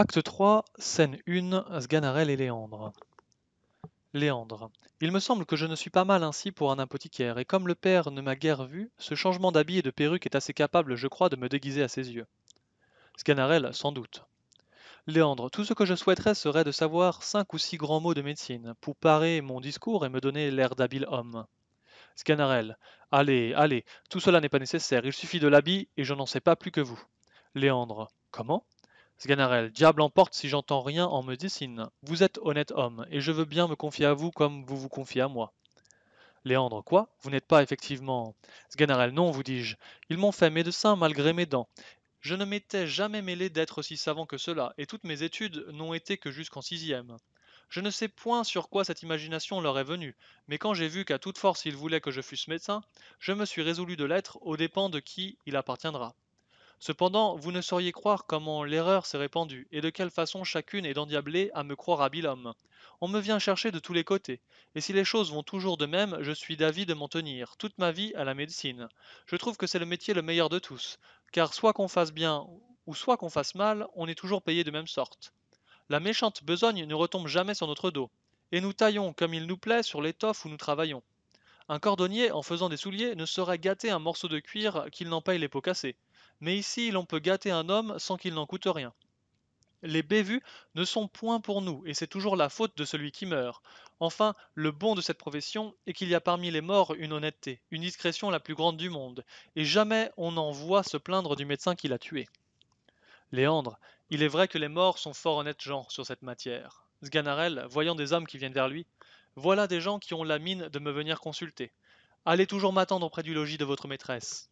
Acte 3, scène 1, Sganarelle et Léandre. Léandre. Il me semble que je ne suis pas mal ainsi pour un apothicaire, et comme le père ne m'a guère vu, ce changement d'habit et de perruque est assez capable, je crois, de me déguiser à ses yeux. Sganarelle, sans doute. Léandre, tout ce que je souhaiterais serait de savoir cinq ou six grands mots de médecine, pour parer mon discours et me donner l'air d'habile homme. Sganarelle, allez, allez, tout cela n'est pas nécessaire, il suffit de l'habit, et je n'en sais pas plus que vous. Léandre, comment Sganarelle. Diable emporte si j'entends rien en médecine. Vous êtes honnête homme, et je veux bien me confier à vous comme vous vous confiez à moi. Léandre, quoi Vous n'êtes pas effectivement. Sganarel, non, vous dis-je. Ils m'ont fait médecin malgré mes dents. Je ne m'étais jamais mêlé d'être aussi savant que cela, et toutes mes études n'ont été que jusqu'en sixième. Je ne sais point sur quoi cette imagination leur est venue, mais quand j'ai vu qu'à toute force ils voulaient que je fusse médecin, je me suis résolu de l'être aux dépens de qui il appartiendra. Cependant, vous ne sauriez croire comment l'erreur s'est répandue, et de quelle façon chacune est endiablée à me croire habile homme. On me vient chercher de tous les côtés, et si les choses vont toujours de même, je suis d'avis de m'en tenir, toute ma vie, à la médecine. Je trouve que c'est le métier le meilleur de tous, car soit qu'on fasse bien, ou soit qu'on fasse mal, on est toujours payé de même sorte. La méchante besogne ne retombe jamais sur notre dos, et nous taillons comme il nous plaît sur l'étoffe où nous travaillons. Un cordonnier, en faisant des souliers, ne saurait gâter un morceau de cuir qu'il n'en paye les pots cassés. Mais ici, l'on peut gâter un homme sans qu'il n'en coûte rien. Les bévues ne sont point pour nous, et c'est toujours la faute de celui qui meurt. Enfin, le bon de cette profession est qu'il y a parmi les morts une honnêteté, une discrétion la plus grande du monde, et jamais on n'en voit se plaindre du médecin qui l'a tué. Léandre, il est vrai que les morts sont fort honnêtes gens sur cette matière. Sganarel, voyant des hommes qui viennent vers lui, Voilà des gens qui ont la mine de me venir consulter. Allez toujours m'attendre auprès du logis de votre maîtresse.